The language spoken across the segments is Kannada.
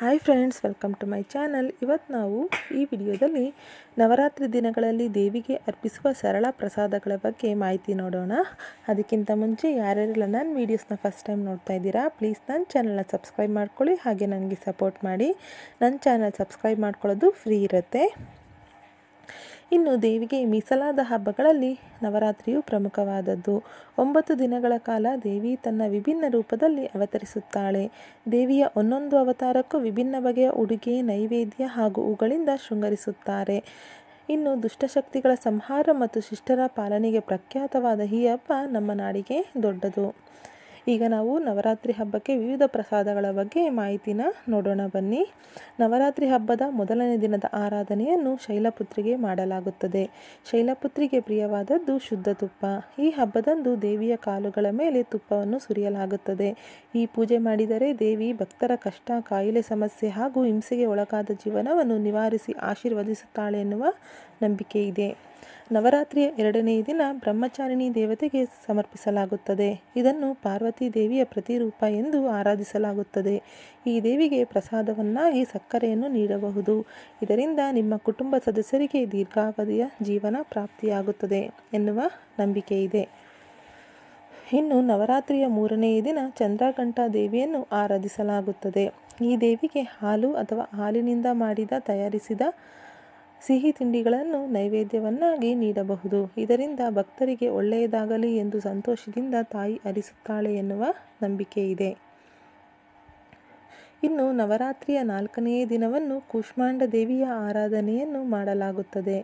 hi friends welcome to my channel ಇವತ್ತು ನಾವು ಈ ವಿಡಿಯೋದಲ್ಲಿ ನವರಾತ್ರಿ ದಿನಗಳಲ್ಲಿ ದೇವಿಗೆ ಅರ್ಪಿಸುವ ಸರಳ ಪ್ರಸಾದಗಳ ಬಗ್ಗೆ ಮಾಹಿತಿ ನೋಡೋಣ ಅದಕ್ಕಿಂತ ಮುಂಚೆ ಯಾರ್ಯಾರೆಲ್ಲ ನನ್ನ ವೀಡಿಯೋಸ್ನ ಫಸ್ಟ್ ಟೈಮ್ ನೋಡ್ತಾ ಇದ್ದೀರಾ ಪ್ಲೀಸ್ ನನ್ನ ಚಾನಲ್ನ ಸಬ್ಸ್ಕ್ರೈಬ್ ಮಾಡ್ಕೊಳ್ಳಿ ಹಾಗೆ ನನಗೆ ಸಪೋರ್ಟ್ ಮಾಡಿ ನನ್ನ ಚಾನಲ್ ಸಬ್ಸ್ಕ್ರೈಬ್ ಮಾಡ್ಕೊಳ್ಳೋದು ಫ್ರೀ ಇರುತ್ತೆ ಇನ್ನು ದೇವಿಗೆ ಮೀಸಲಾದ ಹಬ್ಬಗಳಲ್ಲಿ ನವರಾತ್ರಿಯು ಪ್ರಮುಖವಾದದ್ದು ಒಂಬತ್ತು ದಿನಗಳ ಕಾಲ ದೇವಿ ತನ್ನ ವಿಭಿನ್ನ ರೂಪದಲ್ಲಿ ಅವತರಿಸುತ್ತಾಳೆ ದೇವಿಯ ಒಂದೊಂದು ಅವತಾರಕ್ಕೂ ವಿಭಿನ್ನ ಬಗೆಯ ಉಡುಗೆ ನೈವೇದ್ಯ ಹಾಗೂ ಹೂಗಳಿಂದ ಶೃಂಗರಿಸುತ್ತಾರೆ ಇನ್ನು ದುಷ್ಟಶಕ್ತಿಗಳ ಸಂಹಾರ ಮತ್ತು ಶಿಷ್ಟರ ಪಾಲನೆಗೆ ಪ್ರಖ್ಯಾತವಾದ ಈ ಹಬ್ಬ ನಮ್ಮ ನಾಡಿಗೆ ದೊಡ್ಡದು ಈಗ ನಾವು ನವರಾತ್ರಿ ಹಬ್ಬಕ್ಕೆ ವಿವಿಧ ಪ್ರಸಾದಗಳ ಬಗ್ಗೆ ಮಾಹಿತಿನ ನೋಡೋಣ ಬನ್ನಿ ನವರಾತ್ರಿ ಹಬ್ಬದ ಮೊದಲನೇ ದಿನದ ಆರಾಧನೆಯನ್ನು ಶೈಲಪುತ್ರಿಗೆ ಮಾಡಲಾಗುತ್ತದೆ ಶೈಲಪುತ್ರಿಗೆ ಪ್ರಿಯವಾದದ್ದು ಶುದ್ಧ ತುಪ್ಪ ಈ ಹಬ್ಬದಂದು ದೇವಿಯ ಕಾಲುಗಳ ಮೇಲೆ ತುಪ್ಪವನ್ನು ಸುರಿಯಲಾಗುತ್ತದೆ ಈ ಪೂಜೆ ಮಾಡಿದರೆ ದೇವಿ ಭಕ್ತರ ಕಷ್ಟ ಕಾಯಿಲೆ ಸಮಸ್ಯೆ ಹಾಗೂ ಹಿಂಸೆಗೆ ಒಳಗಾದ ಜೀವನವನ್ನು ನಿವಾರಿಸಿ ಆಶೀರ್ವದಿಸುತ್ತಾಳೆ ಎನ್ನುವ ನಂಬಿಕೆ ಇದೆ ನವರಾತ್ರಿಯ ಎರಡನೇ ದಿನ ಬ್ರಹ್ಮಚಾರಿಣಿ ದೇವತೆಗೆ ಸಮರ್ಪಿಸಲಾಗುತ್ತದೆ ಇದನ್ನು ಪಾರ್ವತಿ ದೇವಿಯ ಪ್ರತಿರೂಪ ಎಂದು ಆರಾಧಿಸಲಾಗುತ್ತದೆ ಈ ದೇವಿಗೆ ಪ್ರಸಾದವನ್ನಾಗಿ ಸಕ್ಕರೆಯನ್ನು ನೀಡಬಹುದು ಇದರಿಂದ ನಿಮ್ಮ ಕುಟುಂಬ ಸದಸ್ಯರಿಗೆ ದೀರ್ಘಾವಧಿಯ ಜೀವನ ಪ್ರಾಪ್ತಿಯಾಗುತ್ತದೆ ಎನ್ನುವ ನಂಬಿಕೆ ಇದೆ ಇನ್ನು ನವರಾತ್ರಿಯ ಮೂರನೆಯ ದಿನ ಚಂದ್ರಕಂಠಾ ದೇವಿಯನ್ನು ಆರಾಧಿಸಲಾಗುತ್ತದೆ ಈ ದೇವಿಗೆ ಹಾಲು ಅಥವಾ ಹಾಲಿನಿಂದ ಮಾಡಿದ ತಯಾರಿಸಿದ ಸಿಹಿ ತಿಂಡಿಗಳನ್ನು ನೈವೇದ್ಯವನ್ನಾಗಿ ನೀಡಬಹುದು ಇದರಿಂದ ಭಕ್ತರಿಗೆ ಒಳ್ಳೆಯದಾಗಲಿ ಎಂದು ಸಂತೋಷದಿಂದ ತಾಯಿ ಅರಿಸುತ್ತಾಳೆ ಎನ್ನುವ ನಂಬಿಕೆ ಇದೆ ಇನ್ನು ನವರಾತ್ರಿಯ ನಾಲ್ಕನೆಯ ದಿನವನ್ನು ಕೂಷ್ಮಾಂಡ ದೇವಿಯ ಆರಾಧನೆಯನ್ನು ಮಾಡಲಾಗುತ್ತದೆ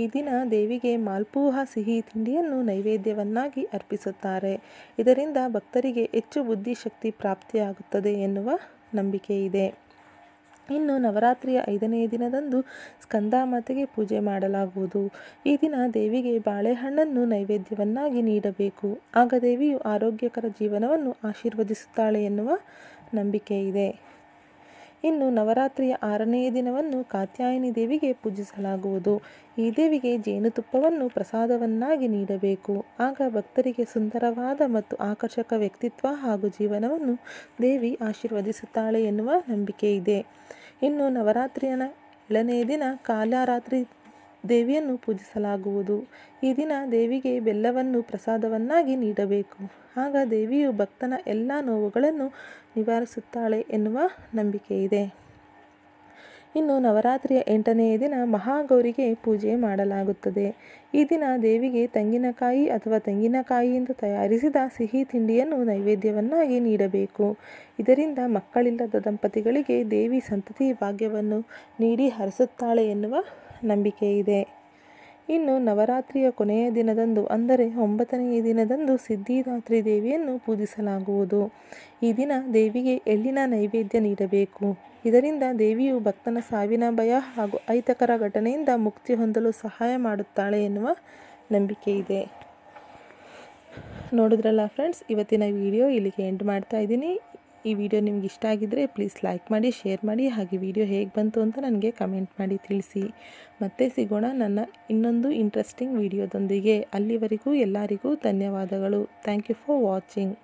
ಈ ದಿನ ದೇವಿಗೆ ಮಾಲ್ಪೂಹ ಸಿಹಿ ತಿಂಡಿಯನ್ನು ನೈವೇದ್ಯವನ್ನಾಗಿ ಅರ್ಪಿಸುತ್ತಾರೆ ಇದರಿಂದ ಭಕ್ತರಿಗೆ ಹೆಚ್ಚು ಬುದ್ಧಿಶಕ್ತಿ ಪ್ರಾಪ್ತಿಯಾಗುತ್ತದೆ ಎನ್ನುವ ನಂಬಿಕೆ ಇದೆ ಇನ್ನು ನವರಾತ್ರಿಯ ಐದನೇ ದಿನದಂದು ಸ್ಕಂದಾಮಾತೆಗೆ ಪೂಜೆ ಮಾಡಲಾಗುವುದು ಈ ದಿನ ದೇವಿಗೆ ಬಾಳೆಹಣ್ಣನ್ನು ನೈವೇದ್ಯವನ್ನಾಗಿ ನೀಡಬೇಕು ಆಗ ದೇವಿಯು ಆರೋಗ್ಯಕರ ಜೀವನವನ್ನು ಆಶೀರ್ವದಿಸುತ್ತಾಳೆ ಎನ್ನುವ ನಂಬಿಕೆ ಇದೆ ಇನ್ನು ನವರಾತ್ರಿಯ ಆರನೆಯ ದಿನವನ್ನು ಕಾತ್ಯಾಯನಿ ದೇವಿಗೆ ಪೂಜಿಸಲಾಗುವುದು ಈ ದೇವಿಗೆ ಜೇನುತುಪ್ಪವನ್ನು ಪ್ರಸಾದವನ್ನಾಗಿ ನೀಡಬೇಕು ಆಗ ಭಕ್ತರಿಗೆ ಸುಂದರವಾದ ಮತ್ತು ಆಕರ್ಷಕ ವ್ಯಕ್ತಿತ್ವ ಹಾಗೂ ಜೀವನವನ್ನು ದೇವಿ ಆಶೀರ್ವದಿಸುತ್ತಾಳೆ ಎನ್ನುವ ನಂಬಿಕೆ ಇದೆ ಇನ್ನು ನವರಾತ್ರಿಯ ಏಳನೇ ದಿನ ಕಾಲರಾತ್ರಿ ದೇವಿಯನ್ನು ಪೂಜಿಸಲಾಗುವುದು ಈ ದಿನ ದೇವಿಗೆ ಬೆಲ್ಲವನ್ನು ಪ್ರಸಾದವನ್ನಾಗಿ ನೀಡಬೇಕು ಆಗ ದೇವಿಯು ಭಕ್ತನ ಎಲ್ಲ ನೋವುಗಳನ್ನು ನಿವಾರಿಸುತ್ತಾಳೆ ಎನ್ನುವ ನಂಬಿಕೆ ಇದೆ ಇನ್ನು ನವರಾತ್ರಿಯ ಎಂಟನೆಯ ದಿನ ಮಹಾಗೌರಿಗೆ ಪೂಜೆ ಮಾಡಲಾಗುತ್ತದೆ ಈ ದಿನ ದೇವಿಗೆ ತೆಂಗಿನಕಾಯಿ ಅಥವಾ ತೆಂಗಿನಕಾಯಿಯಿಂದ ತಯಾರಿಸಿದ ಸಿಹಿ ತಿಂಡಿಯನ್ನು ನೈವೇದ್ಯವನ್ನಾಗಿ ನೀಡಬೇಕು ಇದರಿಂದ ಮಕ್ಕಳಿಲ್ಲದ ದಂಪತಿಗಳಿಗೆ ದೇವಿ ಸಂತತಿ ಭಾಗ್ಯವನ್ನು ನೀಡಿ ಹರಿಸುತ್ತಾಳೆ ಎನ್ನುವ ನಂಬಿಕೆ ಇದೆ ಇನ್ನು ನವರಾತ್ರಿಯ ಕೊನೆಯ ದಿನದಂದು ಅಂದರೆ ಒಂಬತ್ತನೆಯ ದಿನದಂದು ಸಿದ್ಧಿದಾತ್ರಿ ದೇವಿಯನ್ನು ಪೂಜಿಸಲಾಗುವುದು ಈ ದಿನ ದೇವಿಗೆ ಎಳ್ಳಿನ ನೈವೇದ್ಯ ನೀಡಬೇಕು ಇದರಿಂದ ದೇವಿಯು ಭಕ್ತನ ಸಾವಿನ ಭಯ ಹಾಗೂ ಅಹಿತಕರ ಘಟನೆಯಿಂದ ಮುಕ್ತಿ ಹೊಂದಲು ಸಹಾಯ ಮಾಡುತ್ತಾಳೆ ಎನ್ನುವ ನಂಬಿಕೆ ಇದೆ ನೋಡಿದ್ರಲ್ಲ ಫ್ರೆಂಡ್ಸ್ ಇವತ್ತಿನ ವಿಡಿಯೋ ಇಲ್ಲಿಗೆ ಎಂಡ್ ಮಾಡ್ತಾ ಇದ್ದೀನಿ ಈ ವಿಡಿಯೋ ನಿಮ್ಗೆ ಇಷ್ಟ ಆಗಿದ್ದರೆ ಪ್ಲೀಸ್ ಲೈಕ್ ಮಾಡಿ ಶೇರ್ ಮಾಡಿ ಹಾಗೆ ವಿಡಿಯೋ ಹೇಗೆ ಬಂತು ಅಂತ ನನಗೆ ಕಮೆಂಟ್ ಮಾಡಿ ತಿಳಿಸಿ ಮತ್ತೆ ಸಿಗೋಣ ನನ್ನ ಇನ್ನೊಂದು ಇಂಟ್ರೆಸ್ಟಿಂಗ್ ವಿಡಿಯೋದೊಂದಿಗೆ ಅಲ್ಲಿವರೆಗೂ ಎಲ್ಲರಿಗೂ ಧನ್ಯವಾದಗಳು ಥ್ಯಾಂಕ್ ಯು ಫಾರ್ ವಾಚಿಂಗ್